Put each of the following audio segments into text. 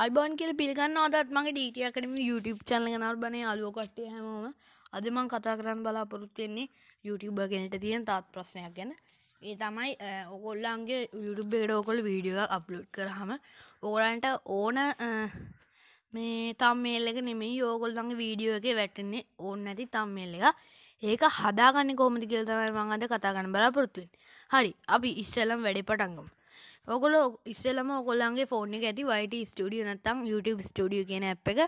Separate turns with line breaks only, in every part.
අයිබෝන් කියල පිළිගන්න අදත් මගේ ඩීටියකටම YouTube චල නල් බන අලුවකට්ටය හැමෝම අදමං කතා කරන්න බලාපොරොත්තුවෙන්නේ YouTube ගෙනට තියෙන තාත් ප්‍රශ්නයක් ගැන ඒ තමයි ඔකොල්ලන්ගේ YouTube ඩෝකොල් වීඩියෝ අප්ලුඩ් කරහම ඕලන්ට ඕන මේ තම්මේල්ලක නෙමෙයි ඕගොල්ලන්ගේ වීඩියෝ එක වැටන්නේ ඕන්න ඇති තම්මේල්ල එක ඒක හදාගන්න කොහොමද කියලා තමයි මම අද කතා කරන්න බලාපොරොත්තු වෙන්නේ. හරි, අපි ඉස්සෙල්ලම වැඩේ පටන් ගමු. ඔයගොල්ලෝ ඉස්සෙල්ලම ඔයගොල්ලන්ගේ ෆෝන් එකේ ඇති YT Studio නැත්නම් YouTube Studio කියන app එක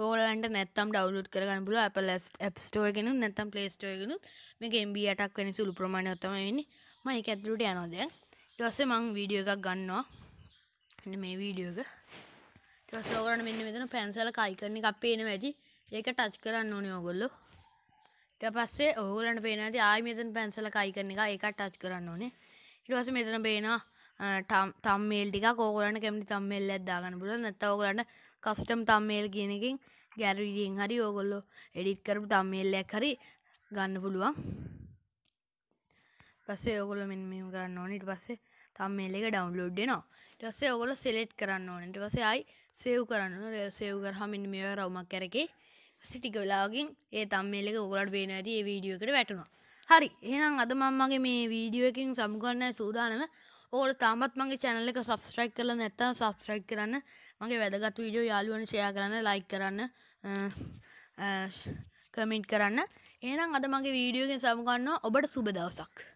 ඔයගොල්ලන්ට නැත්නම් ඩවුන්ලෝඩ් කරගන්න පුළුවන් Apple App Store එකෙනුත් නැත්නම් Play Store එකෙනුත් මේක MB 8ක් වෙන සුළු ප්‍රමාණයක් තමයි වෙන්නේ. මම ඒක ඇතුළට යනවා දැන්. ඊට පස්සේ මම වීඩියෝ එකක් ගන්නවා. මෙන්න මේ වීඩියෝ එක. ඊට පස්සේ ඔයගොල්ලන්ට මෙන්න මෙතන පැන්සලක icon එකක් පේනවා ඇති. ඒක ටච් කරන්න ඕනේ ඔයගොල්ලෝ. ට පස්සේ ඔහුලන්ට පේන ඇති ආය මෙතන පැන්සල කයි කරන එක එකට අච් කරන්න ඕනේ ඉටවස මෙතන පේනවා තම්මේල්ටික කෝගලට කැමි තම්මෙල් ඇදදාගන්න පුල නැතවගලට කස්ටම් තම්මේල් කියනකින් ගැරවිඩියෙන් හරි ඕගොල්ලො එඩිත් කරපු තම්මේල්ලයක් හරි ගන්න පුළුවන් පස්සේ ඔගොල මෙන්මම කරන්න ඕනට පස්සේ තම්මේල්ලක ඩවන්ලෝඩ්ඩෙනවා ටස්සේ ඔගොල සෙලෙට් කරන්න ඕනට පසේ අයි සෙව් කරන්න සෙව් කරහමින් මේ රවමක් කැරකේ සිටිකවෙලාගින් ඒ තම්මෙල්ලෙක ඔගලට පේන ඇති ඒ වීඩියෝ එකට වැටුණා හරි එහෙනම් අද මම්මගේ මේ වීඩියෝ එකින් සමුගන්න සූදානම ඕල් තාමත් මගේ චැනල එක සබස්ට්‍රයික් කරල නැත්තම් සබස්ට්‍රයික් කරන්න මගේ වැදගත් වීඩියෝ යාලුවන ෂයා කරන්න ලයි කරන්න කමෙන්ට් කරන්න ඒනම් අද මගේ වීඩියෝගෙන් සමුගන්න ඔබට සුබ දවසක්